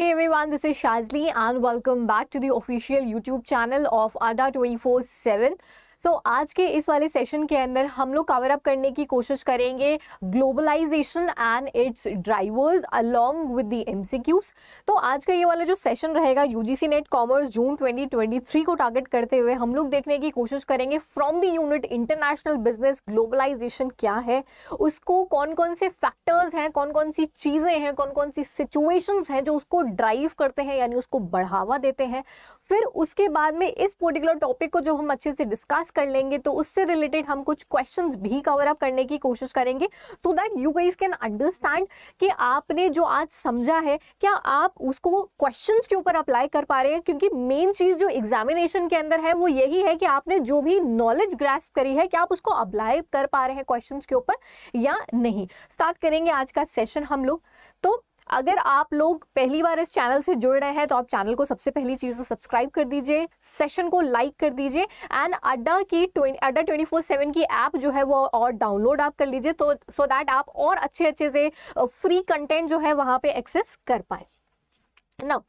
Hey everyone, this is Shazli and welcome back to the official YouTube channel of ADA 24 7. So so, आज के इस वाले session के अंदर हम लोग कवर अप करने की कोशिश करेंगे globalisation and its drivers along with the aim तो आज का ये वाला जो सेशन रहेगा यूजीसी नेट कॉमर्स जून 2023 को टारगेट करते हुए हम लोग देखने की कोशिश करेंगे from the unit international business globalisation क्या है उसको कौन कौन से फैक्टर्स हैं कौन कौन सी चीज़ें हैं कौन कौन सी सिचुएशंस हैं जो उसको ड्राइव करते हैं यानी उसको बढ़ावा देते हैं फिर उसके बाद में इस पर्टिकुलर टॉपिक को जो हम अच्छे से डिस्कस डिस्कस कर लेंगे तो उससे रिलेटेड हम कुछ क्वेश्चंस भी कवर अप करने की कोशिश करेंगे so that you guys can understand कि आपने जो आज समझा है क्या आप उसको क्वेश्चंस के ऊपर अप्लाई कर पा रहे हैं क्योंकि मेन चीज जो एग्जामिनेशन के अंदर है वो यही है कि आपने जो भी नॉलेज ग्रेस्प करी है क्या आप उसको अप्लाई कर पा रहे हैं क्वेश्चन के ऊपर या नहीं स्टार्ट करेंगे आज का सेशन हम लोग तो अगर आप लोग पहली बार इस चैनल से जुड़ रहे हैं तो आप चैनल को सबसे पहली चीज़ तो सब्सक्राइब कर दीजिए सेशन को लाइक कर दीजिए एंड अड्डा की अड्डा ट्वेंटी फोर सेवन की ऐप जो है वो और डाउनलोड आप कर लीजिए तो सो so दैट आप और अच्छे अच्छे से फ्री कंटेंट जो है वहाँ पे एक्सेस कर पाए ना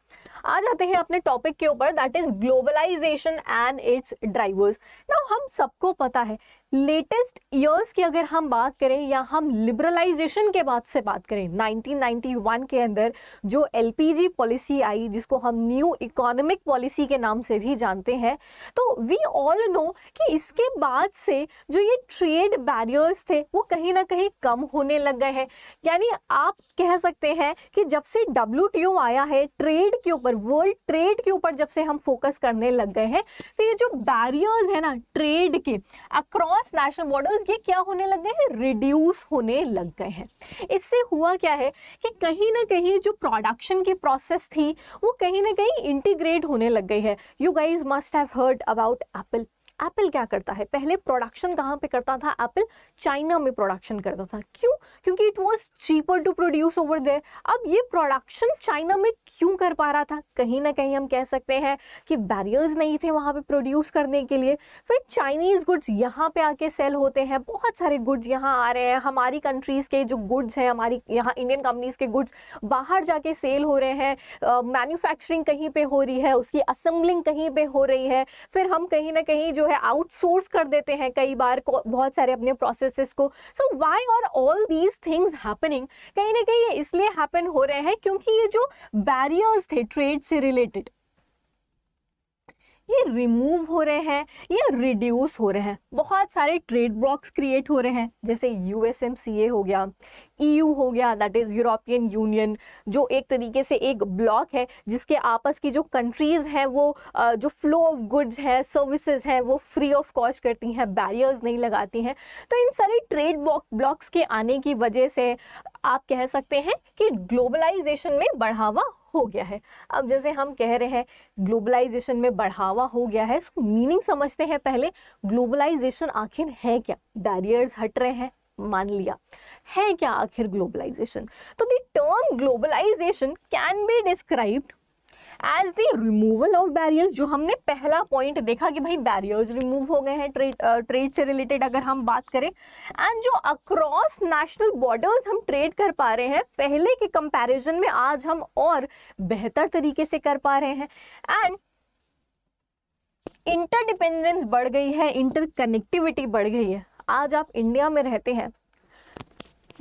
आ जाते हैं अपने टॉपिक के ऊपर that is globalisation and its drivers now हम सबको पता है लेटेस्ट ईयर्स की अगर हम बात करें या हम लिबरलाइजेशन के बाद से बात करें 1991 के अंदर जो एलपीजी पॉलिसी आई जिसको हम न्यू इकोनॉमिक पॉलिसी के नाम से भी जानते हैं तो वी ऑल नो कि इसके बाद से जो ये ट्रेड बैरियर्स थे वो कहीं ना कहीं कम होने लग गए हैं यानी आप कह सकते हैं कि जब से डब्ल्यू आया है ट्रेड के ऊपर ऊपर वर्ल्ड ट्रेड के ऊपर जब से हम फोकस करने लग गए हैं तो ये जो बैरियर्स है ना ट्रेड के अक्रॉस नेशनल बॉर्डर्स ये क्या होने लग गए हैं रिड्यूस होने लग गए हैं इससे हुआ क्या है कि कहीं ना कहीं जो प्रोडक्शन की प्रोसेस थी वो कहीं ना कहीं इंटीग्रेट होने लग गई है you guys must have heard about Apple Apple क्या करता है पहले प्रोडक्शन कहाँ पे करता था एप्पल चाइना में प्रोडक्शन करता था क्यों क्योंकि it was cheaper to produce over there अब ये प्रोडक्शन चाइना में क्यों कर पा रहा था कहीं ना कहीं हम कह सकते हैं कि बैरियर्स नहीं थे वहाँ पर प्रोड्यूस करने के लिए फिर चाइनीज़ गुड्स यहाँ पर आके सेल होते हैं बहुत सारे गुड्स यहाँ आ रहे हैं हमारी कंट्रीज़ के जो गुड्स हैं हमारी यहाँ इंडियन कंपनीज़ के गुड्स बाहर जाके सेल हो रहे हैं मैन्युफैक्चरिंग uh, कहीं पर हो रही है उसकी असम्बलिंग कहीं पर हो रही है फिर हम कहीं ना कहीं जो है आउटसोर्स कर देते हैं कई बार बहुत सारे अपने प्रोसेसेस को so why are all these things happening कहीं ना कहीं ये इसलिए हैपन हो रहे हैं क्योंकि ये जो बैरियर्स थे ट्रेड से रिलेटेड ये रिमूव हो रहे हैं या रिड्यूस हो रहे हैं बहुत सारे ट्रेड ब्लॉक्स क्रिएट हो रहे हैं जैसे यू हो गया ईयू e हो गया दैट इज़ यूरोपियन यूनियन जो एक तरीके से एक ब्लॉक है जिसके आपस की जो कंट्रीज़ हैं वो जो फ्लो ऑफ गुड्स है सर्विसेज हैं वो फ्री ऑफ कॉस्ट करती हैं बैरियर्स नहीं लगाती हैं तो इन सारे ट्रेड ब्लॉक्स के आने की वजह से आप कह सकते हैं कि ग्लोबलाइजेशन में बढ़ावा हो गया है अब जैसे हम कह रहे हैं ग्लोबलाइजेशन में बढ़ावा हो गया है इसको मीनिंग समझते हैं पहले ग्लोबलाइजेशन आखिर है क्या बैरियर्स हट रहे हैं मान लिया है क्या आखिर ग्लोबलाइजेशन तो the term globalisation can be described as the removal of barriers जो हमने पहला पॉइंट देखा कि भाई बैरियर्स रिमूव हो गए हैं ट्रेड ट्रेड से रिलेटेड अगर हम बात करें एंड जो अक्रॉस नेशनल बॉर्डर्स हम ट्रेड कर पा रहे हैं पहले के कंपैरिजन में आज हम और बेहतर तरीके से कर पा रहे हैं एंड इंटरडिपेंडेंस बढ़ गई है इंटरकनेक्टिविटी बढ़ गई है आज आप इंडिया में रहते हैं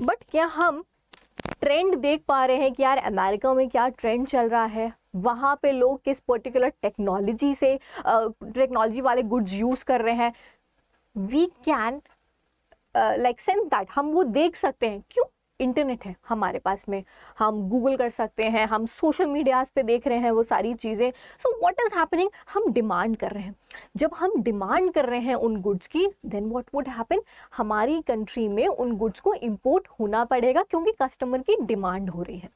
बट क्या हम ट्रेंड देख पा रहे हैं कि यार अमेरिका में क्या ट्रेंड चल रहा है वहाँ पे लोग किस पर्टिकुलर टेक्नोलॉजी से टेक्नोलॉजी वाले गुड्स यूज़ कर रहे हैं we can like sense that हम वो देख सकते हैं क्यों इंटरनेट है हमारे पास में हम गूगल कर सकते हैं हम सोशल मीडियाज़ पे देख रहे हैं वो सारी चीज़ें सो व्हाट इज़ हैपनिंग हम डिमांड कर रहे हैं जब हम डिमांड कर रहे हैं उन गुड्स की देन व्हाट वुड हैपन हमारी कंट्री में उन गुड्स को इम्पोर्ट होना पड़ेगा क्योंकि कस्टमर की डिमांड हो रही है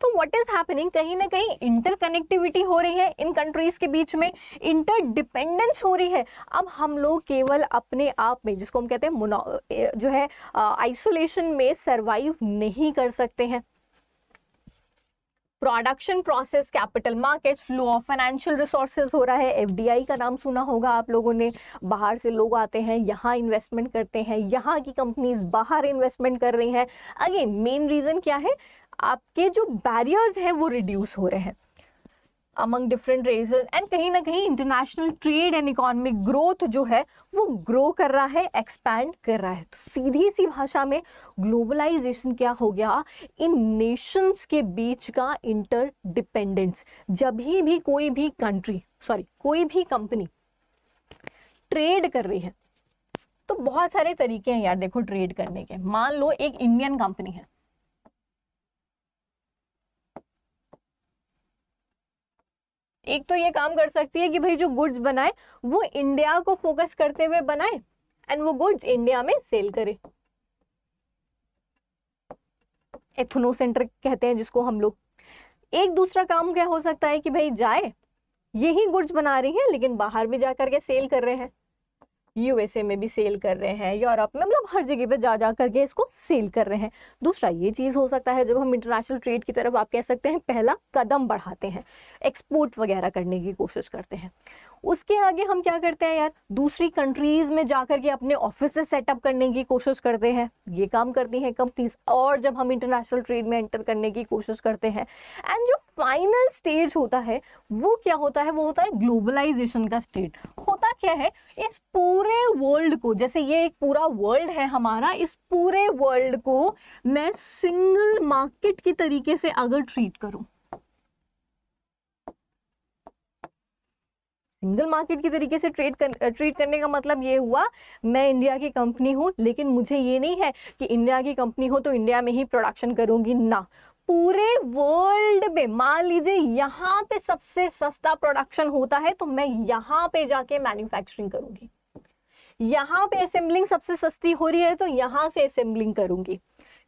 तो व्हाट इज़ हैपनिंग कहीं ना कहीं इंटरकनेक्टिविटी हो रही है इन कंट्रीज़ के बीच में इंटरडिपेंडेंस हो रही है अब हम लोग केवल अपने आप में जिसको हम कहते हैं जो है आइसोलेशन में सर्वाइव नहीं कर सकते हैं production process capital market flow of financial resources हो रहा है एफडीआई का नाम सुना होगा आप लोगों ने बाहर से लोग आते हैं यहाँ इन्वेस्टमेंट करते हैं यहाँ की कंपनीज बाहर इन्वेस्टमेंट कर रही हैं अगेन मेन रीज़न क्या है आपके जो बैरियर्स हैं वो रिड्यूस हो रहे हैं अमंग डिफरेंट रेज एंड कहीं ना कहीं international trade and economic growth जो है वो ग्रो कर रहा है एक्सपैंड कर रहा है तो सीधी सी भाषा में ग्लोबलाइजेशन क्या हो गया इन नेशंस के बीच का इंटर डिपेंडेंस जब ही भी कोई भी कंट्री सॉरी कोई भी कंपनी ट्रेड कर रही है तो बहुत सारे तरीके हैं यार देखो ट्रेड करने के मान लो एक इंडियन कंपनी है एक तो ये काम कर सकती है कि भाई जो गुड्स बनाए वो इंडिया को फोकस करते हुए बनाए एंड वो गुड्स इंडिया में सेल करे एथनो सेंटर कहते हैं जिसको हम लोग एक दूसरा काम क्या हो सकता है कि भाई जाए यही गुड्स बना रही है लेकिन बाहर भी जा करके सेल कर रहे हैं यूएसए में भी सेल कर रहे हैं यूरोप में मतलब हर जगह पे जा जा करके इसको सेल कर रहे हैं दूसरा ये चीज़ हो सकता है जब हम इंटरनेशनल ट्रेड की तरफ आप कह सकते हैं पहला कदम बढ़ाते हैं एक्सपोर्ट वगैरह करने की कोशिश करते हैं उसके आगे हम क्या करते हैं यार दूसरी कंट्रीज में जाकर के अपने ऑफिस सेटअप करने की कोशिश करते हैं ये काम करती हैं कंपनीज और जब हम इंटरनेशनल ट्रेड में एंटर करने की कोशिश करते हैं एंड जो फाइनल स्टेज होता है वो क्या होता है वो होता है ग्लोबलाइजेशन का स्टेट होता क्या है इस पूरे वर्ल्ड को जैसे ये एक पूरा वर्ल्ड है हमारा इस पूरे वर्ल्ड को मैं सिंगल मार्केट के तरीके से अगर ट्रीट करूँ सिंगल मार्केट के तरीके से ट्रेड कर ट्रीट करने का मतलब ये हुआ मैं इंडिया की कंपनी हूँ लेकिन मुझे ये नहीं है कि इंडिया की कंपनी हो तो इंडिया में ही प्रोडक्शन करूँगी ना पूरे वर्ल्ड में मान लीजिए यहाँ पे सबसे सस्ता प्रोडक्शन होता है तो मैं यहाँ पे जाके मैन्युफैक्चरिंग करूँगी यहाँ पे असेंबलिंग सबसे सस्ती हो रही है तो यहाँ से असेंबलिंग करूँगी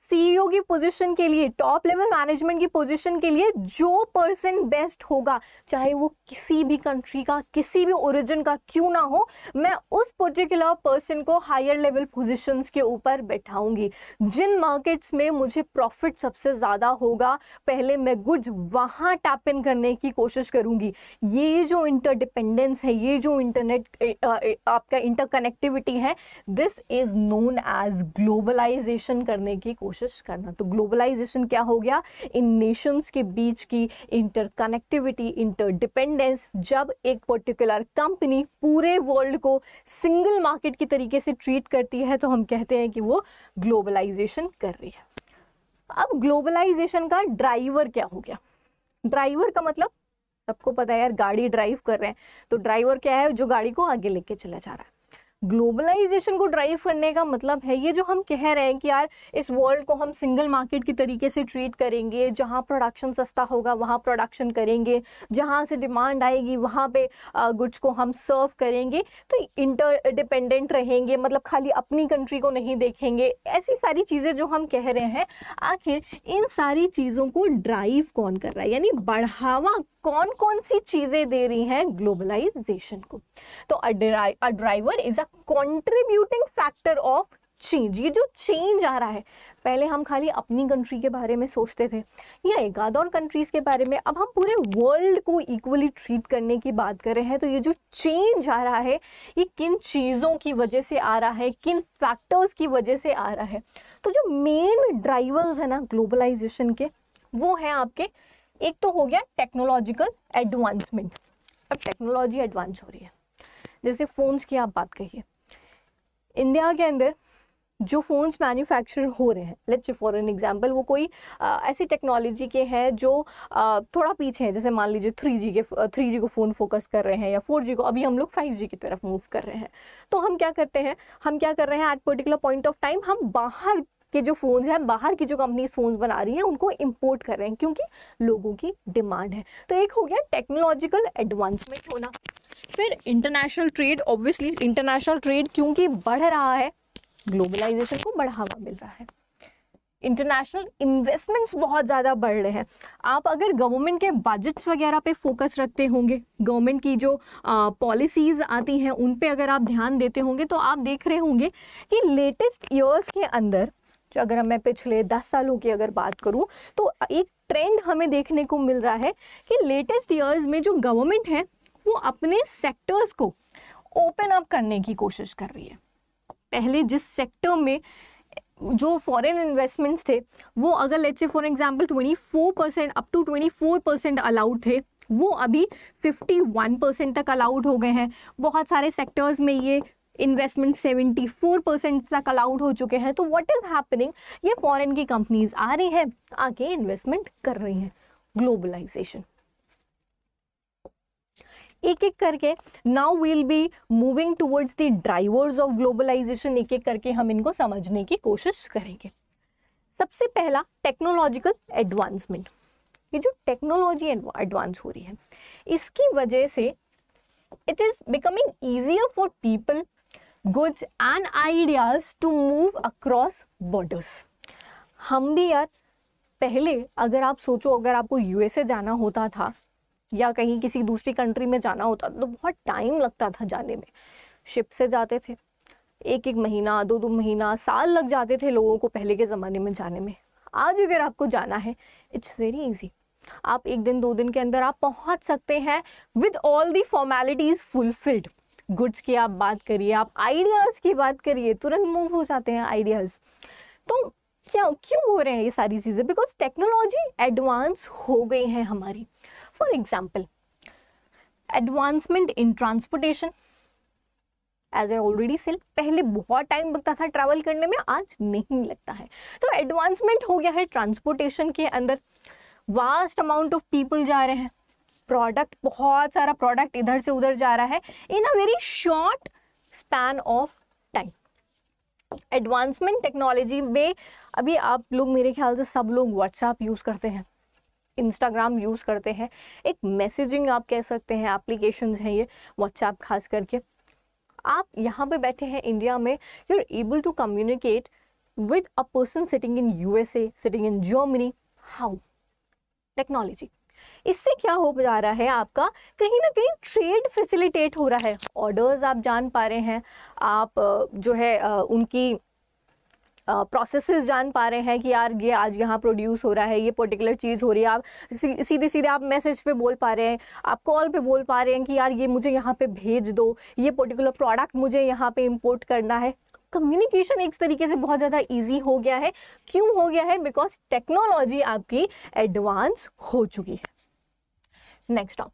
सीईओ e की पोजीशन के लिए टॉप लेवल मैनेजमेंट की पोजीशन के लिए जो पर्सन बेस्ट होगा चाहे वो किसी भी कंट्री का किसी भी ओरिजिन का क्यों ना हो मैं उस पर्टिकुलर पर्सन को हायर लेवल पोजीशंस के ऊपर बैठाऊंगी जिन मार्केट्स में मुझे प्रॉफिट सबसे ज़्यादा होगा पहले मैं गुड्स वहाँ टैप इन करने की कोशिश करूँगी ये जो इंटरडिपेंडेंस है ये जो इंटरनेट आपका इंटरकनेक्टिविटी है this is known as globalisation करने की कोशिश कोशिश करना तो ग्लोबलाइजेशन क्या हो गया इन नेशंस के बीच की इंटरकनेक्टिविटी इंटरडिपेंडेंस जब एक पर्टिकुलर कंपनी पूरे वर्ल्ड को सिंगल मार्केट के तरीके से ट्रीट करती है तो हम कहते हैं कि वो ग्लोबलाइजेशन कर रही है अब ग्लोबलाइजेशन का ड्राइवर क्या हो गया ड्राइवर का मतलब सबको पता है यार गाड़ी ड्राइव कर रहे हैं तो ड्राइवर क्या है जो गाड़ी को आगे लेके चला जा रहा है ग्लोबलाइजेशन को ड्राइव करने का मतलब है ये जो हम कह रहे हैं कि यार इस वर्ल्ड को हम सिंगल मार्केट की तरीके से ट्रीट करेंगे जहाँ प्रोडक्शन सस्ता होगा वहाँ प्रोडक्शन करेंगे जहाँ से डिमांड आएगी वहाँ पे गुड्स को हम सर्व करेंगे तो इंटर डिपेंडेंट रहेंगे मतलब खाली अपनी कंट्री को नहीं देखेंगे ऐसी सारी चीज़ें जो हम कह रहे हैं आखिर इन सारी चीज़ों को ड्राइव कौन कर रहा है यानी बढ़ावा कौन कौन सी चीज़ें दे रही हैं ग्लोबलाइजेशन को तो a driver is a contributing factor of change ये जो चेंज आ रहा है पहले हम खाली अपनी कंट्री के बारे में सोचते थे या एक आध और कंट्रीज़ के बारे में अब हम पूरे वर्ल्ड को इक्वली ट्रीट करने की बात कर रहे हैं तो ये जो चेंज आ रहा है ये किन चीज़ों की वजह से आ रहा है किन फैक्टर्स की वजह से आ रहा है तो जो मेन ड्राइवर्स है ना ग्लोबलाइजेशन के वो हैं आपके एक तो हो गया टेक्नोलॉजिकल एडवांसमेंट अब टेक्नोलॉजी एडवांस हो रही है जैसे फ़ोन्स की आप बात कहिए इंडिया के अंदर जो फ़ोन्स मैन्युफैक्चर हो रहे हैं लेट्स फॉर एन एग्जांपल वो कोई आ, ऐसी टेक्नोलॉजी के हैं जो आ, थोड़ा पीछे हैं जैसे मान लीजिए थ्री जी के थ्री जी को फ़ोन फोकस कर रहे हैं या फोर जी को अभी हम लोग फाइव जी की तरफ मूव कर रहे हैं तो हम क्या करते हैं हम क्या कर रहे हैं at particular point of time हम बाहर के जो फ़ोन हैं बाहर की जो कंपनीज फ़ोन बना रही हैं उनको इम्पोर्ट कर रहे हैं क्योंकि लोगों की डिमांड है तो एक हो गया टेक्नोलॉजिकल एडवांसमेंट होना फिर international trade obviously international trade क्योंकि बढ़ रहा है ग्लोबलाइजेशन को बढ़ावा मिल रहा है इंटरनेशनल इन्वेस्टमेंट्स बहुत ज़्यादा बढ़ रहे हैं आप अगर गवर्नमेंट के बजट्स वगैरह पे फोकस रखते होंगे गवर्नमेंट की जो पॉलिसीज़ आती हैं उन पे अगर आप ध्यान देते होंगे तो आप देख रहे होंगे कि लेटेस्ट ईयर्स के अंदर जो अगर मैं पिछले दस सालों की अगर बात करूँ तो एक ट्रेंड हमें देखने को मिल रहा है कि लेटेस्ट ईयर्स में जो गवर्नमेंट है वो अपने सेक्टर्स को ओपन अप करने की कोशिश कर रही है पहले जिस सेक्टर में जो फॉरेन इन्वेस्टमेंट्स थे वो अगर let's say for example 24 percent up to 24 percent allowed थे वो अभी 51 परसेंट तक अलाउड हो गए हैं बहुत सारे सेक्टर्स में ये इन्वेस्टमेंट 74 परसेंट तक अलाउड हो चुके हैं तो व्हाट इज़ हैपनिंग ये फॉरेन की कंपनीज आ रही हैं आके इन्वेस्टमेंट कर रही हैं ग्लोबलाइजेशन एक एक करके now we'll be moving towards the drivers of globalisation एक एक करके हम इनको समझने की कोशिश करेंगे सबसे पहला टेक्नोलॉजिकल एडवांसमेंट ये जो टेक्नोलॉजी एडवांस हो रही है इसकी वजह से it is becoming easier for people goods and ideas to move across borders हम भी यार पहले अगर आप सोचो अगर आपको यूएसए जाना होता था या कहीं किसी दूसरी कंट्री में जाना होता तो बहुत टाइम लगता था जाने में शिप से जाते थे एक एक महीना दो दो महीना साल लग जाते थे लोगों को पहले के ज़माने में जाने में आज अगर आपको जाना है इट्स वेरी इजी आप एक दिन दो दिन के अंदर आप पहुंच सकते हैं with all the formalities fulfilled goods की आप बात करिए आप आइडियाज़ की बात करिए तुरंत मूव हो जाते हैं आइडियाज़ तो क्या क्यों हो रहे हैं ये सारी चीज़ें बिकॉज टेक्नोलॉजी एडवांस हो गई है हमारी for example advancement in transportation as I already said पहले बहुत टाइम लगता था ट्रैवल करने में आज नहीं लगता है तो एडवांसमेंट हो गया है ट्रांसपोर्टेशन के अंदर वास्ट अमाउंट ऑफ पीपल जा रहे हैं प्रोडक्ट बहुत सारा प्रोडक्ट इधर से उधर जा रहा है in a very short span of time advancement technology में अभी आप लोग मेरे ख्याल से सब लोग व्हाट्सएप यूज़ करते हैं इंस्टाग्राम यूज़ करते हैं एक मैसेजिंग आप कह सकते हैं एप्लीकेशन है ये व्हाट्सएप खास करके आप यहाँ पे बैठे हैं इंडिया में you are able to communicate with a person sitting in USA sitting in Germany how technology इससे क्या हो जा रहा है आपका कहीं ना कहीं ट्रेड फैसिलिटेट हो रहा है ऑर्डर्स आप जान पा रहे हैं आप जो है उनकी uh, जान पा रहे हैं कि यार ये आज यहाँ प्रोड्यूस हो रहा है ये पर्टिकुलर चीज़ हो रही है आप सीधे सीधे आप मैसेज पे बोल पा रहे हैं आप कॉल पे बोल पा रहे हैं कि यार ये मुझे यहाँ पे भेज दो ये पर्टिकुलर प्रोडक्ट मुझे यहाँ पे इंपोर्ट करना है कम्युनिकेशन एक तरीके से बहुत ज़्यादा इजी हो गया है क्यों हो गया है बिकॉज टेक्नोलॉजी आपकी एडवांस हो चुकी है Next up.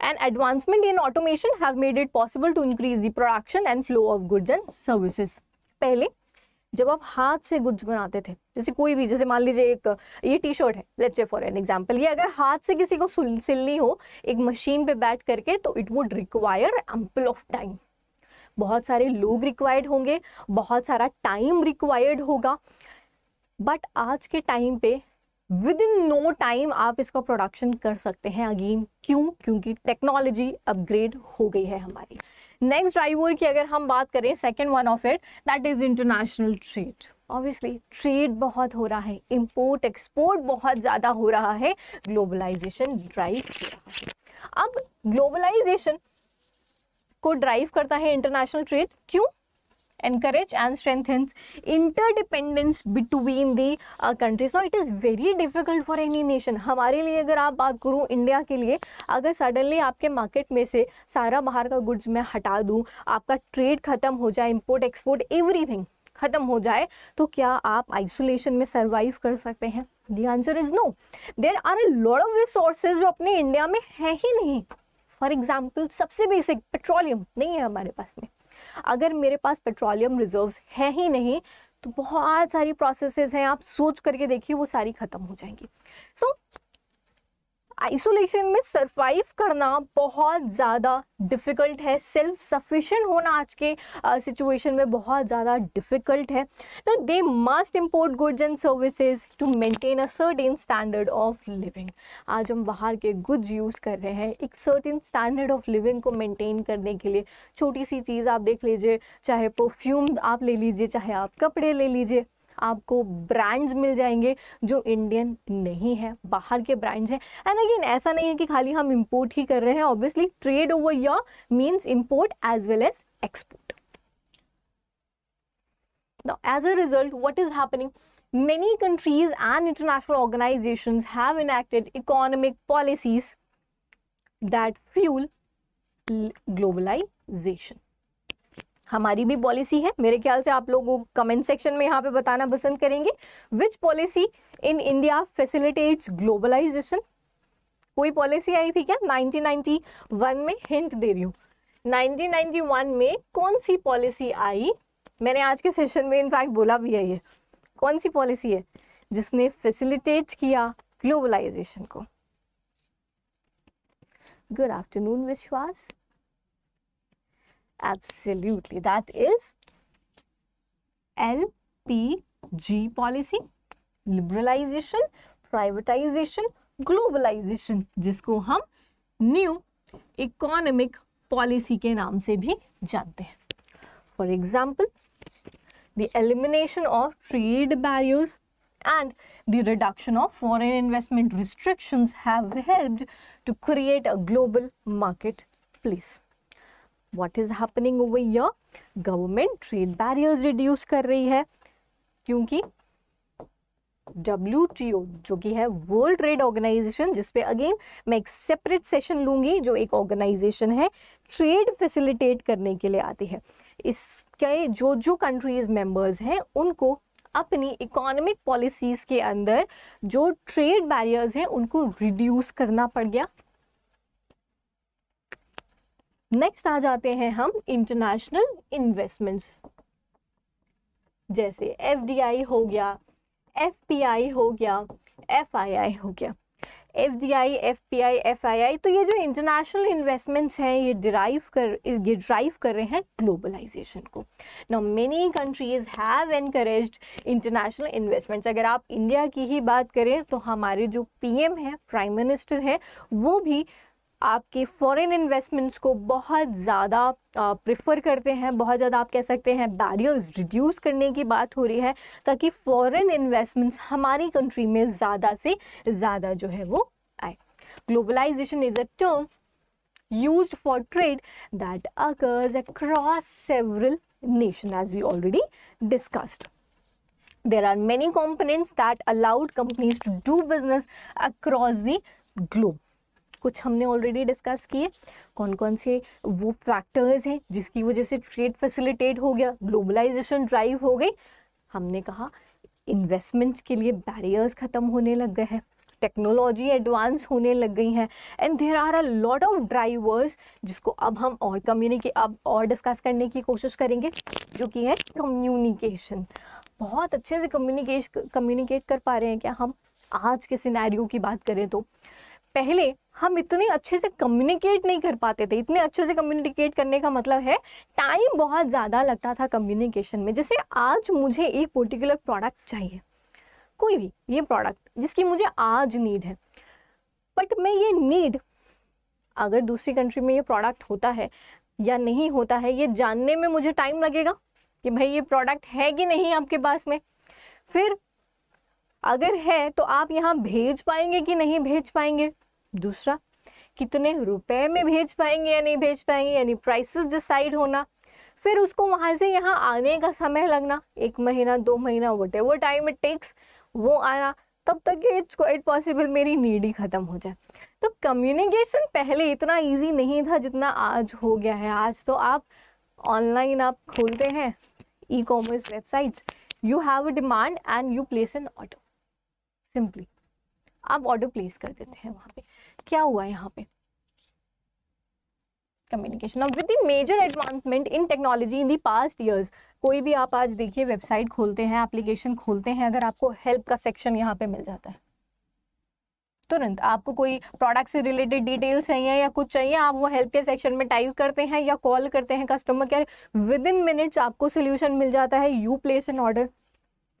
And advancement in automation have made it possible to increase the production and flow of goods and services. पहले जब आप हाथ से गुड्स बनाते थे जैसे कोई भी जैसे मान लीजिए एक ये टी शर्ट है let's say for an example ये अगर हाथ से किसी को सिलनी हो एक मशीन पे बैठ करके तो it would require ample of time बहुत सारे लोग रिक्वायर्ड होंगे बहुत सारा टाइम रिक्वायर्ड होगा बट आज के टाइम पे विद इन नो टाइम आप इसका प्रोडक्शन कर सकते हैं अगेन क्यों क्योंकि टेक्नोलॉजी अपग्रेड हो गई है हमारी नेक्स्ट ड्राइवर की अगर हम बात करें second one of it that is international trade obviously trade बहुत हो रहा है इम्पोर्ट एक्सपोर्ट बहुत ज़्यादा हो रहा है ग्लोबलाइजेशन ड्राइव हो रहा है अब ग्लोबलाइजेशन को ड्राइव करता है इंटरनेशनल ट्रेड क्यों encourage and strengthens interdependence between the uh, countries now it is very difficult for any nation हमारे लिए अगर आप बात करूँ इंडिया के लिए अगर सडनली आपके मार्केट में से सारा बाहर का गुड्स मैं हटा दूँ आपका ट्रेड ख़त्म हो जाए इम्पोर्ट एक्सपोर्ट एवरीथिंग ख़त्म हो जाए तो क्या आप आइसोलेशन में सर्वाइव कर सकते हैं the answer is no there are a lord of resources जो अपने इंडिया में है ही नहीं फॉर एग्जाम्पल सबसे बेसिक पेट्रोलियम नहीं है हमारे पास में अगर मेरे पास पेट्रोलियम रिजर्व्स हैं ही नहीं तो बहुत सारी प्रोसेसेस हैं आप सोच करके देखिए वो सारी ख़त्म हो जाएंगी सो so, आइसोलेशन में सरवाइव करना बहुत ज़्यादा डिफ़िकल्ट है सेल्फ सफिशेंट होना आज के सिचुएशन uh, में बहुत ज़्यादा डिफ़िकल्ट है नो तो they must import goods and services to maintain a certain standard of living आज हम बाहर के गुड्स यूज़ कर रहे हैं एक सर्टेन स्टैंडर्ड ऑफ लिविंग को मेंटेन करने के लिए छोटी सी चीज़ आप देख लीजिए चाहे परफ्यूम आप ले लीजिए चाहे आप कपड़े ले लीजिए आपको ब्रांड्स मिल जाएंगे जो इंडियन नहीं है बाहर के ब्रांड्स हैं एंड अगेन ऐसा नहीं है कि खाली हम इम्पोर्ट ही कर रहे हैं obviously trade over here means import as well as export Now, as a result, what is happening? Many countries and international organizations have enacted economic policies that fuel globalization. हमारी भी पॉलिसी है मेरे ख्याल से आप लोग कमेंट सेक्शन में यहाँ पे बताना पसंद करेंगे which policy in India facilitates globalization कोई पॉलिसी आई थी क्या 1991 में हिंट दे रही हूँ 1991 में कौन सी पॉलिसी आई मैंने आज के सेशन में इनफैक्ट बोला भी है ये कौन सी पॉलिसी है जिसने फैसिलिटेट किया ग्लोबलाइजेशन को good afternoon Vishwas Absolutely. That is LPG policy, liberalization, privatization, globalization, जिसको हम न्यू इकोनॉमिक पॉलिसी के नाम से भी जानते हैं for example the elimination of and the reduction of foreign investment restrictions have helped to create a global marketplace. What is happening over here government trade barriers reduce कर रही है क्योंकि डब्ल्यू टी ओ जो कि है world trade organization जिसपे again मैं एक सेपरेट सेशन लूंगी जो एक ऑर्गेनाइजेशन है ट्रेड फैसिलिटेट करने के लिए आती है इसके जो जो कंट्रीज मेंबर्स हैं उनको अपनी इकोनॉमिक पॉलिसीज़ के अंदर जो ट्रेड बैरियर्स हैं उनको रिड्यूस करना पड़ गया नेक्स्ट आ जाते हैं हम इंटरनेशनल इन्वेस्टमेंट्स जैसे एफ हो गया एफ हो गया एफ हो गया F D I F P I F I I तो ये जो इंटरनेशनल इन्वेस्टमेंट्स हैं ये डिराइव कर ये ड्राइव कर रहे हैं ग्लोबलाइजेशन को now many countries have encourage international investments अगर आप इंडिया की ही बात करें तो हमारे जो पीएम हैं प्राइम मिनिस्टर हैं वो भी आपके फॉरेन इन्वेस्टमेंट्स को बहुत ज़्यादा प्रेफर करते हैं बहुत ज़्यादा आप कह सकते हैं बैरियर्स रिड्यूस करने की बात हो रही है ताकि फॉरेन इन्वेस्टमेंट्स हमारी कंट्री में ज़्यादा से ज़्यादा जो है वो आए globalization is a term use for trade that occurs across several nation as we already discussed there are many components that allowed companies to do business across the globe कुछ हमने ऑलरेडी डिस्कस किए कौन कौन से वो factors हैं जिसकी वजह से ट्रेड फैसिलिटेट हो गया ग्लोबलाइजेशन ड्राइव हो गई हमने कहा इन्वेस्टमेंट्स के लिए बैरियर्स ख़त्म होने लग गए हैं टेक्नोलॉजी एडवांस होने लग गई हैं and there are a lot of drivers जिसको अब हम और कम्युनिके अब और डिस्कस करने की कोशिश करेंगे जो कि है कम्युनिकेशन बहुत अच्छे से कम्युनिकेश कम्युनिकेट कर पा रहे हैं क्या हम आज के सिनेरियो की बात करें तो पहले हम इतने अच्छे से कम्युनिकेट नहीं कर पाते थे इतने अच्छे से कम्युनिकेट करने का मतलब है टाइम बहुत ज़्यादा लगता था कम्युनिकेशन में जैसे आज मुझे एक पर्टिकुलर प्रोडक्ट चाहिए कोई भी ये प्रोडक्ट जिसकी मुझे आज नीड है बट मैं ये नीड अगर दूसरी कंट्री में ये प्रोडक्ट होता है या नहीं होता है ये जानने में मुझे टाइम लगेगा कि भाई ये प्रोडक्ट है कि नहीं आपके पास में फिर अगर है तो आप यहाँ भेज पाएंगे कि नहीं भेज पाएंगे दूसरा कितने रुपए में भेज पाएंगे या नहीं भेज पाएंगे यानी प्राइसेस डिसाइड होना फिर उसको वहाँ से यहाँ आने का समय लगना एक महीना दो महीना whatever time it takes वो आना तब तक इट्स क्वाइट पॉसिबल मेरी नीड ही ख़त्म हो जाए तो कम्युनिकेशन पहले इतना इजी नहीं था जितना आज हो गया है आज तो आप ऑनलाइन आप खोलते हैं e commerce websites you have a demand and you place an order simply आप ऑर्डर प्लेस कर देते हैं वहाँ पे क्या हुआ यहाँ पे कम्युनिकेशन अब with major advancement in technology in the past years कोई भी आप आज देखिए वेबसाइट खोलते हैं एप्लीकेशन खोलते हैं अगर आपको हेल्प का सेक्शन यहाँ पे मिल जाता है तुरंत आपको कोई प्रोडक्ट से रिलेटेड डिटेल्स चाहिए या कुछ चाहिए आप वो हेल्प के सेक्शन में टाइप करते हैं या कॉल करते हैं customer care within minutes आपको सोल्यूशन मिल जाता है you place an order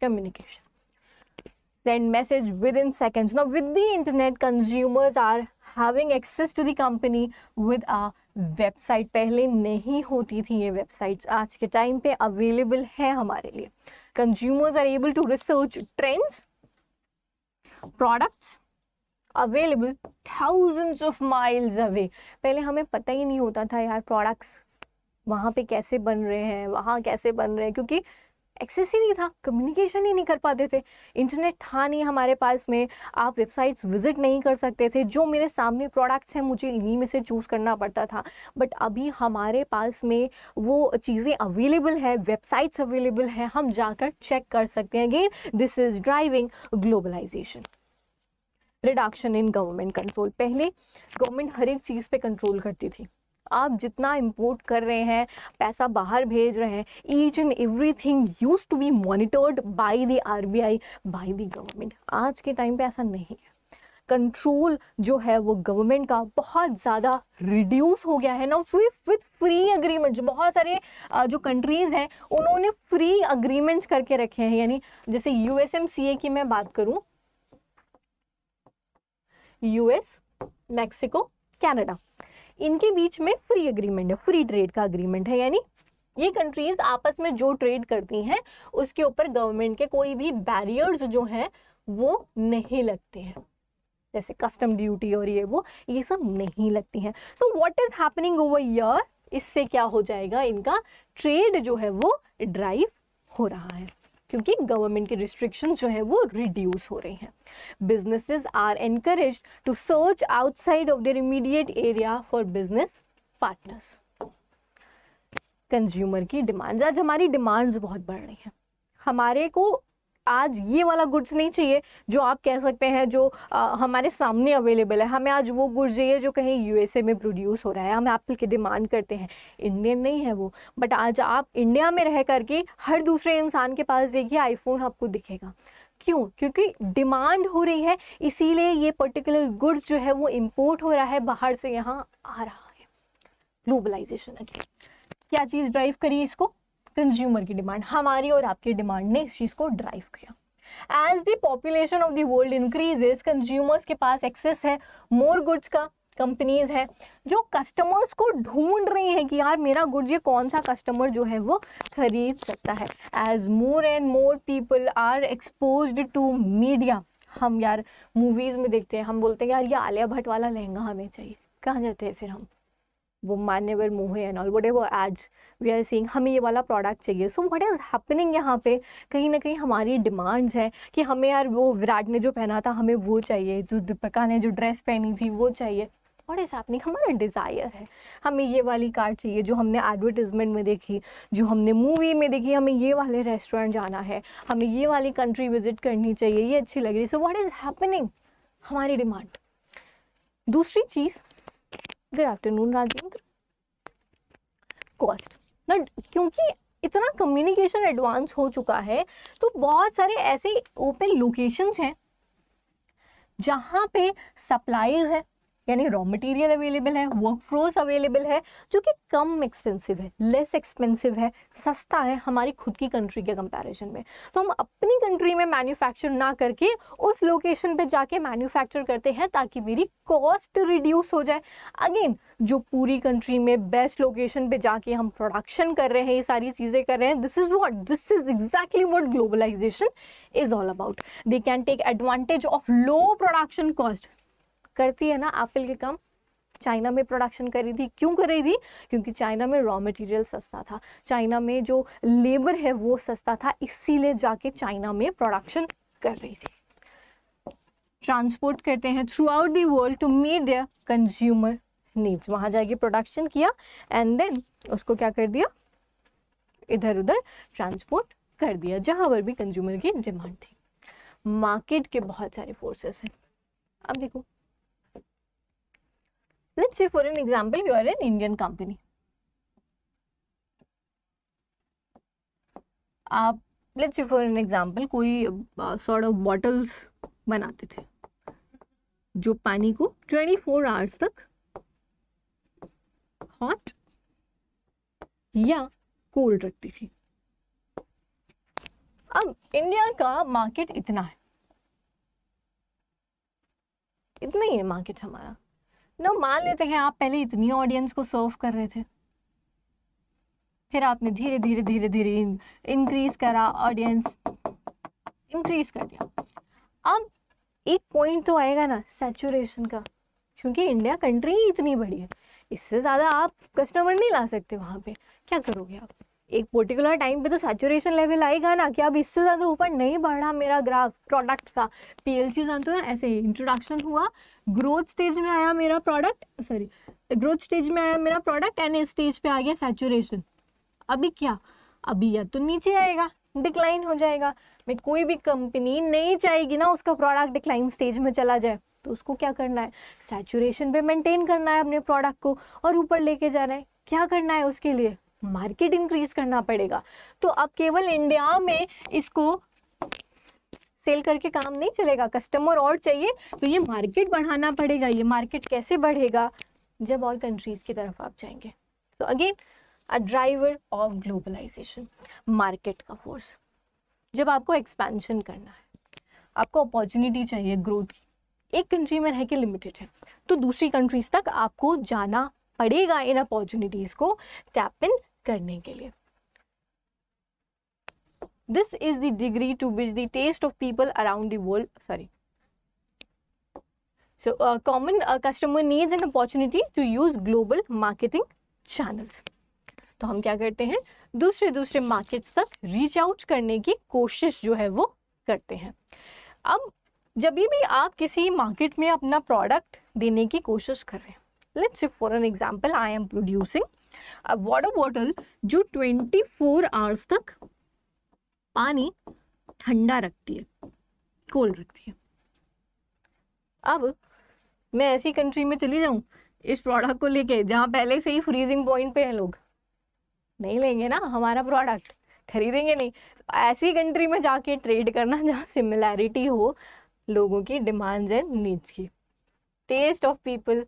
communication send message within seconds. Now with the internet, consumers are having access to the company with a website. पहले नहीं होती थी ये websites. आज के time पे available है हमारे लिए. Consumers are able to research trends, products, available thousands of miles away पहले हमें पता ही नहीं होता था यार प्रोडक्ट्स वहाँ पे कैसे बन रहे हैं वहाँ कैसे बन रहे हैं क्योंकि एक्सेस ही नहीं था कम्युनिकेशन ही नहीं कर पाते थे इंटरनेट था नहीं हमारे पास में आप वेबसाइट्स विजिट नहीं कर सकते थे जो मेरे सामने प्रोडक्ट्स हैं मुझे इन्हीं में से चूज़ करना पड़ता था बट अभी हमारे पास में वो चीज़ें अवेलेबल है वेबसाइट्स अवेलेबल है हम जाकर चेक कर सकते हैं again this is driving globalization reduction in government control पहले गवर्नमेंट हर एक चीज़ पे कंट्रोल करती थी आप जितना इम्पोर्ट कर रहे हैं पैसा बाहर भेज रहे हैं each and everything use to be monitored by the R B I by the government आज के टाइम पे ऐसा नहीं है कंट्रोल जो है वो गवर्नमेंट का बहुत ज़्यादा रिड्यूस हो गया है ना फ्री विथ फ्री अग्रीमेंट्स बहुत सारे जो कंट्रीज़ हैं उन्होंने फ्री अग्रीमेंट्स करके रखे हैं यानी जैसे यू की मैं बात करूँ यूएस मैक्सिको कनाडा इनके बीच में फ्री एग्रीमेंट है फ्री ट्रेड का अग्रीमेंट है यानी ये कंट्रीज आपस में जो ट्रेड करती हैं उसके ऊपर गवर्नमेंट के कोई भी बैरियर्स जो हैं वो नहीं लगते हैं जैसे कस्टम ड्यूटी और ये वो ये सब नहीं लगती हैं so what is happening over here इससे क्या हो जाएगा इनका ट्रेड जो है वो ड्राइव हो रहा है क्योंकि गवर्नमेंट के रिस्ट्रिक्शन जो है वो रिड्यूस हो रही हैं businesses are encourage to search outside of their immediate area for business partners consumer की डिमांड आज हमारी डिमांड्स बहुत बढ़ रही हैं हमारे को आज ये वाला गुड्स नहीं चाहिए जो आप कह सकते हैं जो आ, हमारे सामने अवेलेबल है हमें आज वो गुड्स चाहिए जो कहीं यूएसए में प्रोड्यूस हो रहा है हम एप्पल की डिमांड करते हैं इंडियन नहीं है वो बट आज आप इंडिया में रह करके हर दूसरे इंसान के पास देखिए आईफोन आपको दिखेगा क्यों क्योंकि डिमांड हो रही है इसीलिए ये पर्टिकुलर गुड्स जो है वो इम्पोर्ट हो रहा है बाहर से यहाँ आ रहा है ग्लोबलाइजेशन अगेन क्या चीज़ ड्राइव करी इसको कंज्यूमर की डिमांड हमारी और आपकी डिमांड ने इस चीज़ को ड्राइव किया as the population of the world consumers के पास एक्सेस है मोर गुड्स का कंपनीज है जो कस्टमर्स को ढूंढ रही हैं कि यार मेरा गुड्स ये कौन सा कस्टमर जो है वो खरीद सकता है as more and more people are expose to media हम यार मूवीज़ में देखते हैं हम बोलते हैं यार ये आलिया भट्ट वाला लहंगा हमें चाहिए कहाँ जाते हैं फिर हम वो Manyavar Mohey and all whatever ads we are seeing हमें ये वाला प्रोडक्ट चाहिए सो वट इज़ हैपनिंग यहाँ पे कहीं ना कहीं हमारी डिमांड्स हैं कि हमें यार वो विराट ने जो पहना था हमें वो चाहिए जो दीपिका ने जो ड्रेस पहनी थी वो चाहिए और इज़ हैपनिंग हमारा डिज़ायर है हमें ये वाली कार चाहिए जो हमने एडवर्टीज़मेंट में देखी जो हमने मूवी में देखी हमें ये वाले रेस्टोरेंट जाना है हमें ये वाली कंट्री विज़िट करनी चाहिए ये अच्छी लग रही है सो वाट इज़ हैपनिंग हमारी डिमांड दूसरी चीज़ गुड आफ्टरनून राजेंद्र कॉस्ट ना क्योंकि इतना कम्युनिकेशन एडवांस हो चुका है तो बहुत सारे ऐसे ओपन लोकेशंस हैं जहाँ पे सप्लाईज है यानी रॉ मटेरियल अवेलेबल है वर्क फ्रोस अवेलेबल है जो कि कम एक्सपेंसिव है लेस एक्सपेंसिव है सस्ता है हमारी खुद की कंट्री के कंपैरिजन में तो हम अपनी कंट्री में मैन्युफैक्चर ना करके उस लोकेशन पे जाके मैन्युफैक्चर करते हैं ताकि मेरी कॉस्ट रिड्यूस हो जाए अगेन जो पूरी कंट्री में बेस्ट लोकेशन पे जाके हम प्रोडक्शन कर रहे हैं ये सारी चीज़ें कर रहे हैं this is what this is exactly what globalization is all about they can take advantage of low production cost करती है ना एप्पल के काम चाइना में प्रोडक्शन करी थी क्यों कर रही थी क्योंकि चाइना में रॉ मटेरियल सस्ता था चाइना में जो लेबर है वो सस्ता था इसीलिए जाके चाइना में प्रोडक्शन कर रही थी ट्रांसपोर्ट करते हैं throughout the world to meet their consumer needs वहां जाके प्रोडक्शन किया एंड देन उसको क्या कर दिया इधर उधर ट्रांसपोर्ट कर दिया जहां पर भी कंज्यूमर की डिमांड थी मार्केट के बहुत सारे फोर्सेस हैं अब देखो Let's say for an example, you are an Indian company. आप let's say for an example कोई सॉर्ट ऑफ बॉटल्स बनाते थे जो पानी को 24 फोर आवर्स तक हॉट या कोल्ड रखती थी अब इंडिया का मार्केट इतना है इतना ही है मार्केट हमारा नो मान लेते हैं आप पहले इतनी ऑडियंस को सर्व कर रहे थे फिर आपने धीरे धीरे धीरे धीरे इंक्रीज करा ऑडियंस इंक्रीज कर दिया अब एक पॉइंट तो आएगा ना सेचुरेशन का क्योंकि इंडिया कंट्री ही इतनी बड़ी है इससे ज़्यादा आप कस्टमर नहीं ला सकते वहाँ पे क्या करोगे आप एक पर्टिकुलर टाइम पे तो सेचुरेशन लेवल आएगा ना कि अब इससे ज़्यादा ऊपर नहीं बढ़ा मेरा ग्राफ प्रोडक्ट का पी एल सी तो ऐसे इंट्रोडक्शन हुआ ग्रोथ स्टेज में आया मेरा प्रोडक्ट सॉरी ग्रोथ स्टेज में आया मेरा प्रोडक्ट एंड इस स्टेज पे आ गया सैचुरेशन अभी क्या अभी या तो नीचे आएगा डिक्लाइन हो जाएगा मैं कोई भी कंपनी नहीं चाहेगी ना उसका प्रोडक्ट डिक्लाइन स्टेज में चला जाए तो उसको क्या करना है सैचुरेशन पे मेंटेन करना है अपने प्रोडक्ट को और ऊपर लेके जा रहे हैं क्या करना है उसके लिए मार्केट इंक्रीज करना पड़ेगा तो अब केवल इंडिया में इसको सेल करके काम नहीं चलेगा कस्टमर और चाहिए तो ये मार्केट बढ़ाना पड़ेगा ये मार्केट कैसे बढ़ेगा जब और कंट्रीज की तरफ आप जाएंगे तो again a driver of globalization market का फोर्स जब आपको एक्सपेंशन करना है आपको अपॉर्चुनिटी चाहिए ग्रोथ की एक कंट्री में रह के लिमिटेड है तो दूसरी कंट्रीज तक आपको जाना पड़ेगा इन अपॉर्चुनिटीज़ को टैप इन करने के लिए this is the degree to which the taste of people around the world sorry so common customer needs an opportunity to use global marketing channels तो हम क्या करते हैं दूसरे दूसरे मार्केट्स तक रीच आउट करने की कोशिश जो है वो करते हैं अब जब भी आप किसी मार्केट में अपना प्रोडक्ट देने की कोशिश कर रहे हैं let's for an example I am producing a water bottle जो 24 आवर्स तक पानी ठंडा रखती है कोल्ड रखती है अब मैं ऐसी कंट्री में चली जाऊं इस प्रोडक्ट को लेके जहाँ पहले से ही फ्रीजिंग पॉइंट पे हैं लोग नहीं लेंगे ना हमारा प्रोडक्ट खरीदेंगे नहीं ऐसी कंट्री में जाके ट्रेड करना जहाँ सिमिलैरिटी हो लोगों की डिमांड्स एंड नीड्स की टेस्ट ऑफ पीपल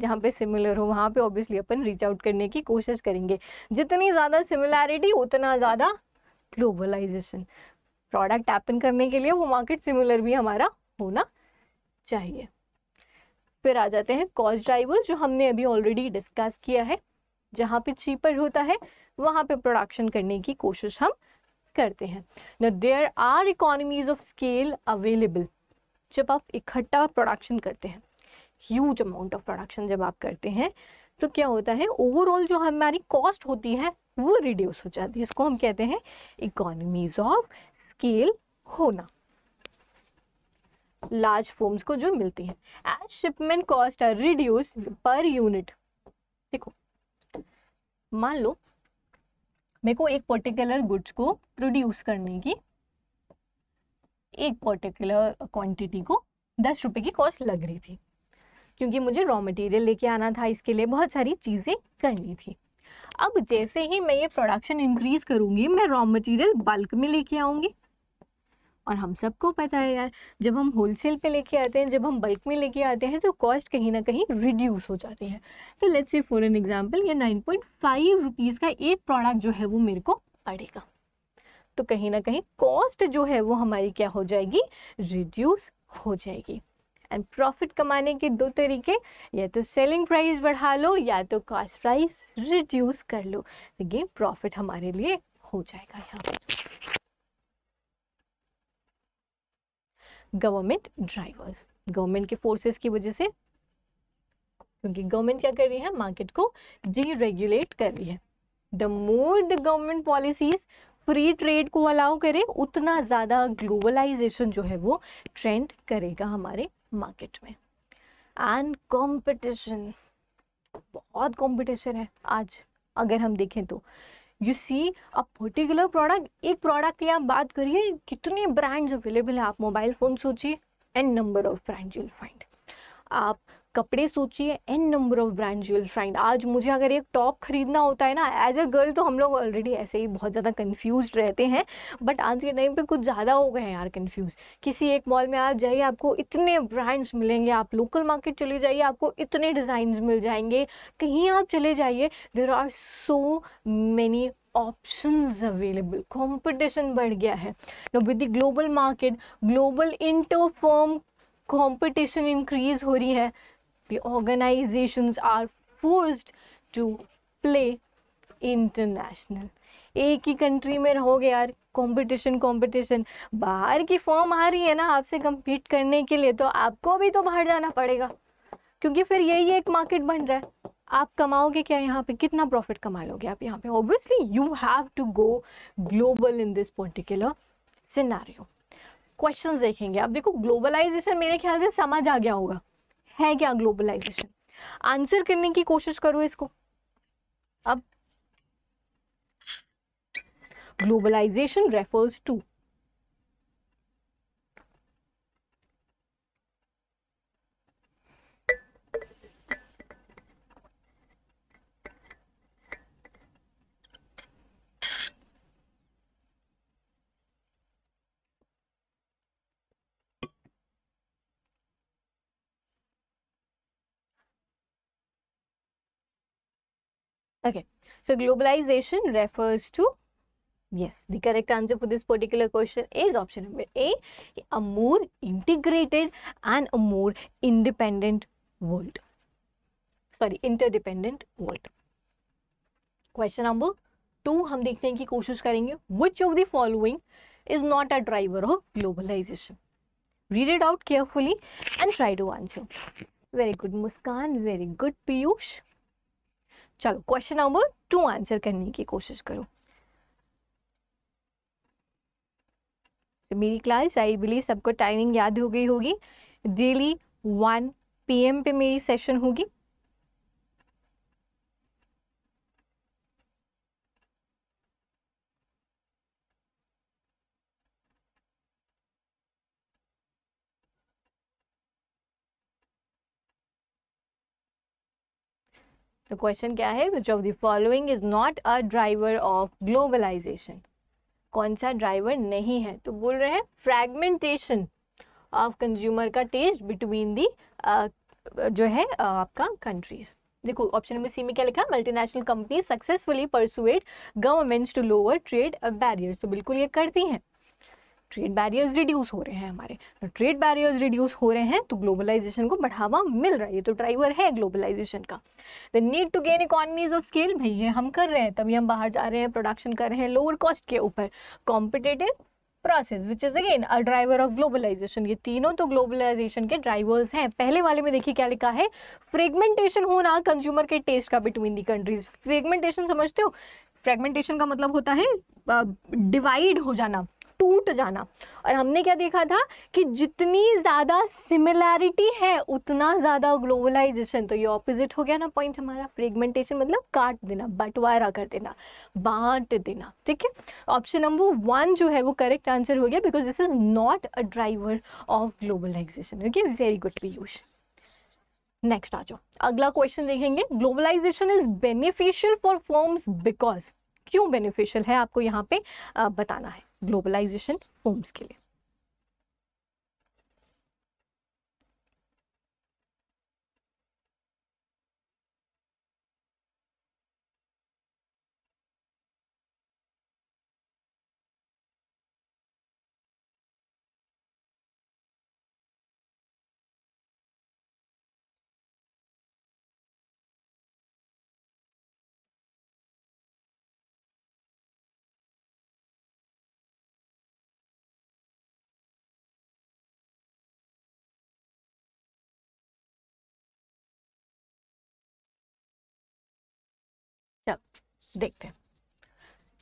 जहाँ पे सिमिलर हो वहाँ पे ऑब्वियसली अपन रीच आउट करने की कोशिश करेंगे जितनी ज़्यादा सिमिलैरिटी उतना ज़्यादा ग्लोबलाइजेशन प्रोडक्ट एपन करने के लिए वो मार्केट सिमिलर भी हमारा होना चाहिए फिर आ जाते हैं कॉस्ट ड्राइवर जो हमने अभी ऑलरेडी डिस्कस किया है जहाँ पे चीपर होता है वहाँ पे प्रोडक्शन करने की कोशिश हम करते हैं न there are economies of scale available जब आप इकट्ठा प्रोडक्शन करते हैं ह्यूज अमाउंट ऑफ प्रोडक्शन जब आप करते हैं तो क्या होता है ओवरऑल जो हमारी कॉस्ट होती है वो रिड्यूस हो जाती है इसको हम कहते हैं इकोनॉमीज ऑफ स्केल होना लार्ज फॉर्म्स को जो मिलती है as shipment cost are reduce per unit देखो मान लो मेरे को एक पर्टिकुलर गुड्स को प्रोड्यूस करने की एक पर्टिकुलर क्वांटिटी को दस रुपए की कॉस्ट लग रही थी क्योंकि मुझे रॉ मटेरियल लेके आना था इसके लिए बहुत सारी चीज़ें करनी थी अब जैसे ही मैं ये प्रोडक्शन इंक्रीज करूँगी मैं रॉ मटेरियल बल्क में लेके आऊँगी और हम सबको पता है यार जब हम होलसेल पे लेके आते हैं जब हम बल्क में लेके आते हैं तो कॉस्ट कहीं ना कहीं रिड्यूस हो जाती है तो let's say for an example ये नाइन पॉइंट फाइव रुपीज़ का एक प्रोडक्ट जो है वो मेरे को पड़ेगा तो कहीं ना कहीं कॉस्ट जो है वो हमारी क्या हो जाएगी रिड्यूस हो जाएगी एंड प्रॉफिट कमाने के दो तरीके या तो सेलिंग प्राइस बढ़ा लो या तो कॉस्ट प्राइस रिड्यूस कर लो लेकिन तो प्रॉफिट हमारे लिए हो जाएगा यहाँ गवर्नमेंट ड्राइवर गवर्नमेंट के फोर्सेस की वजह से क्योंकि गवर्नमेंट क्या कर रही है मार्केट को डीरेगुलेट कर रही है the more the government policies free trade को अलाउ करे उतना ज़्यादा ग्लोबलाइजेशन जो है वो ट्रेंड करेगा हमारे मार्केट में एंड कंपटीशन बहुत कंपटीशन है आज अगर हम देखें तो you see a particular product एक प्रोडक्ट की आप बात करिए कितने ब्रांड्स अवेलेबल है आप मोबाइल फ़ोन सोचिए and number of brands you'll find आप कपड़े सोचिए an number of brands you will find आज मुझे अगर एक टॉप खरीदना होता है ना एज अ गर्ल तो हम लोग ऑलरेडी ऐसे ही बहुत ज़्यादा कन्फ्यूज रहते हैं बट आज के टाइम पे कुछ ज़्यादा हो गए हैं यार कन्फ्यूज किसी एक मॉल में आज जाइए आपको इतने ब्रांड्स मिलेंगे आप लोकल मार्केट चले जाइए आपको इतने डिज़ाइन मिल जाएंगे कहीं आप चले जाइए there are so many options available competition बढ़ गया है no with the global market global interfirm competition increase हो रही है The organizations are forced to play international एक ही कंट्री में रहोगे यार कंपटीशन कंपटीशन बाहर की फॉर्म आ रही है ना आपसे कम्पीट करने के लिए तो आपको भी तो बाहर जाना पड़ेगा क्योंकि फिर यही एक मार्केट बन रहा है आप कमाओगे क्या यहाँ पे कितना प्रॉफिट कमा लोगे आप यहाँ पे obviously you have to go global in this particular scenario questions देखेंगे आप देखो ग्लोबलाइजेशन मेरे ख्याल से समझ आ गया होगा है क्या ग्लोबलाइजेशन आंसर करने की कोशिश करो इसको अब globalization refers to Okay, so globalization refers to, yes, the correct answer for this particular question is option number A, a more integrated and a more independent world. Sorry, interdependent world. Question number two हम देखने की कोशिश करेंगे which of the following is not a driver of globalization read it out carefully and try to answer very good Muskan very good Piyush चलो question number two answer करने की कोशिश करो मेरी क्लास आई बिलीव सबको टाइमिंग याद हो गई होगी डेली वन पीएम पे मेरी सेशन होगी तो क्वेश्चन क्या है which of the following is not a driver of globalization कौन सा ड्राइवर नहीं है तो बोल रहे हैं फ्रैगमेंटेशन ऑफ कंज्यूमर का टेस्ट बिटवीन दी जो है uh, आपका कंट्रीज देखो ऑप्शन नंबर सी में क्या लिखा multinational company successfully persuade governments to lower trade barriers तो बिल्कुल ये करती हैं ट्रेड बैरियर्स रिड्यूस हो रहे हैं हमारे तो ट्रेड बैरियर्स रिड्यूस हो रहे हैं तो ग्लोबलाइजेशन को बढ़ावा मिल रहा है ये तो ड्राइवर है ग्लोबलाइजेशन का the need to gain economies of scale भाई ये हम कर रहे हैं तभी हम बाहर जा रहे हैं प्रोडक्शन कर रहे हैं लोअर कॉस्ट के ऊपर competitive process which is again a driver of globalization ये तीनों तो ग्लोबलाइजेशन के ड्राइवर्स हैं पहले वाले में देखिए क्या लिखा है फ्रेगमेंटेशन होना कंज्यूमर के टेस्ट का बिटवीन दी कंट्रीज फ्रेगमेंटेशन समझते हो फ्रेगमेंटेशन का मतलब होता है डिवाइड हो जाना टूट जाना और हमने क्या देखा था कि जितनी ज़्यादा सिमिलैरिटी है उतना ज़्यादा ग्लोबलाइजेशन तो ये ऑपोजिट हो गया ना पॉइंट हमारा फ्रेगमेंटेशन मतलब काट देना बंटवारा कर देना बांट देना ठीक है ऑप्शन नंबर वन जो है वो करेक्ट आंसर हो गया because this is not a driver of globalization okay very good Piyush next आ जाओ अगला क्वेश्चन देखेंगे globalization is beneficial for firms because क्यों बेनिफिशियल है आपको यहाँ पे आ, बताना है ग्लोबलाइजेशन होम्स के लिए देखते हैं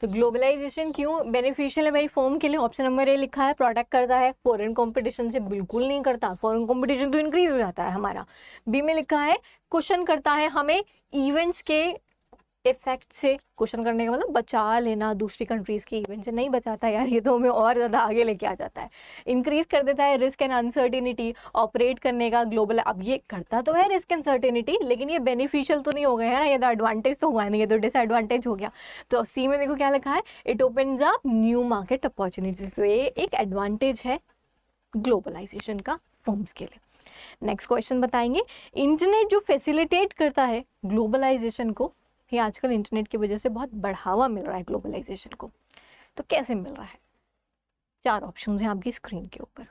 तो ग्लोबलाइजेशन क्यों बेनिफिशियल है भाई फॉर्म के लिए ऑप्शन नंबर ए लिखा है प्रोटेक्ट करता है फॉरेन कंपटीशन से बिल्कुल नहीं करता फॉरेन कंपटीशन तो इंक्रीज हो जाता है हमारा बी में लिखा है क्वेश्चन करता है हमें इवेंट्स के इफेक्ट से क्वेश्चन करने का मतलब बचा लेना दूसरी कंट्रीज़ की इवेंट से नहीं बचाता यार ये तो हमें और ज़्यादा आगे लेके आ जाता है इंक्रीज कर देता है रिस्क एंड अनसर्टिनिटी ऑपरेट करने का ग्लोबल अब ये करता तो है रिस्क एंड सर्टिनिटी लेकिन ये बेनिफिशियल तो नहीं हो गया है ये तो एडवांटेज तो हुआ नहीं ये तो डिसएडवांटेज हो गया तो सी में देखो क्या लिखा है it open up new market opportunities तो ये एक एडवांटेज है ग्लोबलाइजेशन का फॉर्म्स के लिए नेक्स्ट क्वेश्चन बताएंगे इंटरनेट जो फैसिलिटेट करता है ग्लोबलाइजेशन को ये आजकल इंटरनेट की वजह से बहुत बढ़ावा मिल रहा है ग्लोबलाइजेशन को तो कैसे मिल रहा है चार ऑप्शन हैं आपकी स्क्रीन के ऊपर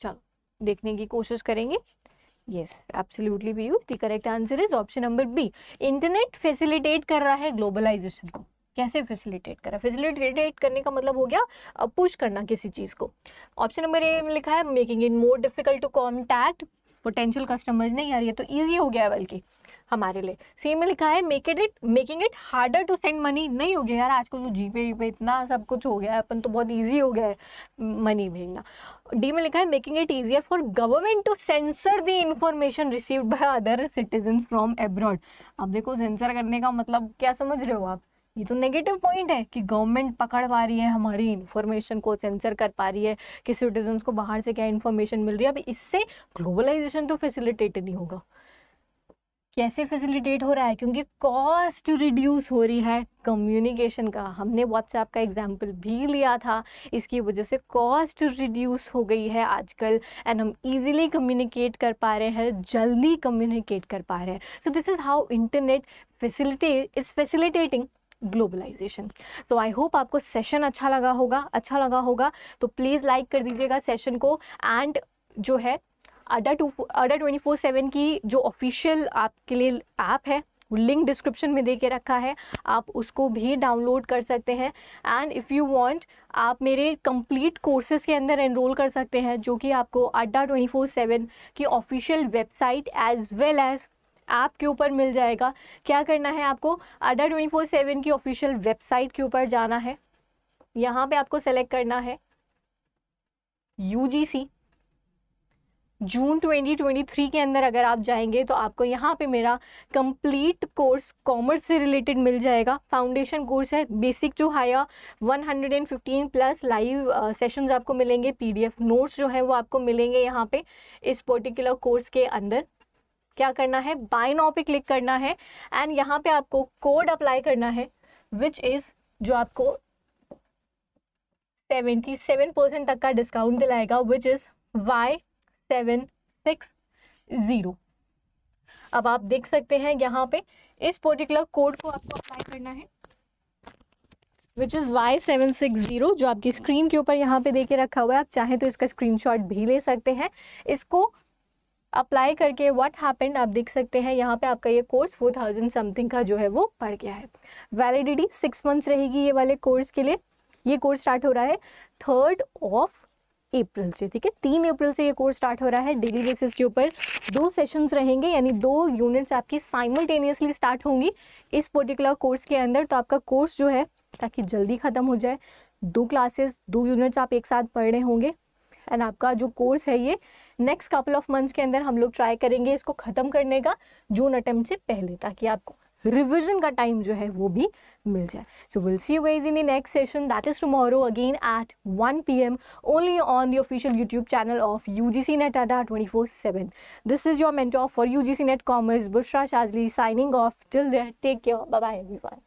चलो देखने की कोशिश करेंगे yes absolutely B you the correct answer is option number B internet facilitate कर रहा है ग्लोबलाइजेशन को कैसे फैसिलिटेट है फैसिलिटेट करने का मतलब हो गया पुश करना किसी चीज़ को ऑप्शन नंबर ए में लिखा है making it more difficult to contact potential customers नहीं यार ये तो ईजी हो गया है बल्कि हमारे लिए सेम में लिखा है make it it making it harder to send money नहीं हो गया यार आजकल तो जीपे वीपे इतना सब कुछ हो गया है अपन तो बहुत ईजी हो गया है मनी भेजना डी में लिखा है making it easier for government to censor the information receive by other citizen from abroad अब देखो सेंसर करने का मतलब क्या समझ रहे हो आप ये तो नेगेटिव पॉइंट है कि गवर्नमेंट पकड़ पा रही है हमारी इन्फॉर्मेशन को सेंसर कर पा रही है कि सिटीजन को बाहर से क्या इन्फॉर्मेशन मिल रही है अब इससे ग्लोबलाइजेशन तो फैसिलिटेट नहीं होगा कैसे फैसिलिटेट हो रहा है क्योंकि कॉस्ट रिड्यूस हो रही है कम्युनिकेशन का हमने व्हाट्सएप का एग्जाम्पल भी लिया था इसकी वजह से कॉस्ट रिड्यूस हो गई है आजकल एंड हम इजीली कम्युनिकेट कर पा रहे हैं जल्दी कम्युनिकेट कर पा रहे हैं so this is how internet facility is facilitating globalization तो आई होप आपको सेशन अच्छा लगा होगा अच्छा लगा होगा तो प्लीज़ लाइक कर दीजिएगा सेशन को एंड जो है Adda two Adda twenty four seven की जो ऑफिशियल आपके लिए ऐप है लिंक डिस्क्रिप्शन में दे के रखा है आप उसको भी डाउनलोड कर सकते हैं एंड इफ़ यू वांट आप मेरे कंप्लीट कोर्सेज के अंदर एनरोल कर सकते हैं जो कि आपको अड्डा ट्वेंटी फोर सेवन की official website as well as app के ऊपर मिल जाएगा क्या करना है आपको अड्डा ट्वेंटी फोर सेवन की ऑफिशियल वेबसाइट के ऊपर जाना है यहाँ पे आपको सेलेक्ट करना है यू जी सी जून 2023 के अंदर अगर आप जाएंगे तो आपको यहाँ पे मेरा कंप्लीट कोर्स कॉमर्स से रिलेटेड मिल जाएगा फाउंडेशन कोर्स है बेसिक जो हाया 115 प्लस लाइव सेशंस आपको मिलेंगे पीडीएफ नोट्स जो है वो आपको मिलेंगे यहाँ पे इस पर्टिकुलर कोर्स के अंदर क्या करना है बाय नाउ पे क्लिक करना है एंड यहाँ पे आपको कोड अप्लाई करना है विच इज़ जो आपको सेवेंटी सेवन परसेंट तक का डिस्काउंट दिलाएगा which is Y seven six zero अब आप देख सकते हैं यहाँ पे इस पर्टिकुलर कोड को आपको अप्लाई करना है which is Y seven six zero जो आपकी स्क्रीन के ऊपर यहाँ पे देके रखा हुआ है आप चाहें तो इसका स्क्रीनशॉट भी ले सकते हैं इसको अप्लाई करके व्हाट हैपेंड आप देख सकते हैं यहाँ पे आपका ये कोर्स फोर थाउजेंड समथिंग का जो है वो पड़ गया है वैलिडिटी सिक्स मंथ्स रहेगी ये वाले कोर्स के लिए ये कोर्स स्टार्ट हो रहा है थर्ड ऑफ अप्रैल से ठीक है तीन अप्रैल से ये कोर्स स्टार्ट हो रहा है डेली बेसिस के ऊपर दो सेशंस रहेंगे यानी दो यूनिट्स आपकी साइमल्टेनियसली स्टार्ट होंगी इस पर्टिकुलर कोर्स के अंदर तो आपका कोर्स जो है ताकि जल्दी ख़त्म हो जाए दो क्लासेस दो यूनिट्स आप एक साथ पढ़ रहे होंगे एंड आपका जो कोर्स है ये नेक्स्ट कपल ऑफ मंथ्स के अंदर हम लोग ट्राई करेंगे इसको ख़त्म करने का जून अटैम्प्ट से पहले ताकि आपको रिविजन का टाइम जो है वो भी मिल जाए so will see ways in the next session that is tomorrow again at one P M only on the official YouTube channel of U G C NET Adda twenty four seven this is your mentor for U G C NET commerce Bushra Shazli signing off till there take care bye bye everyone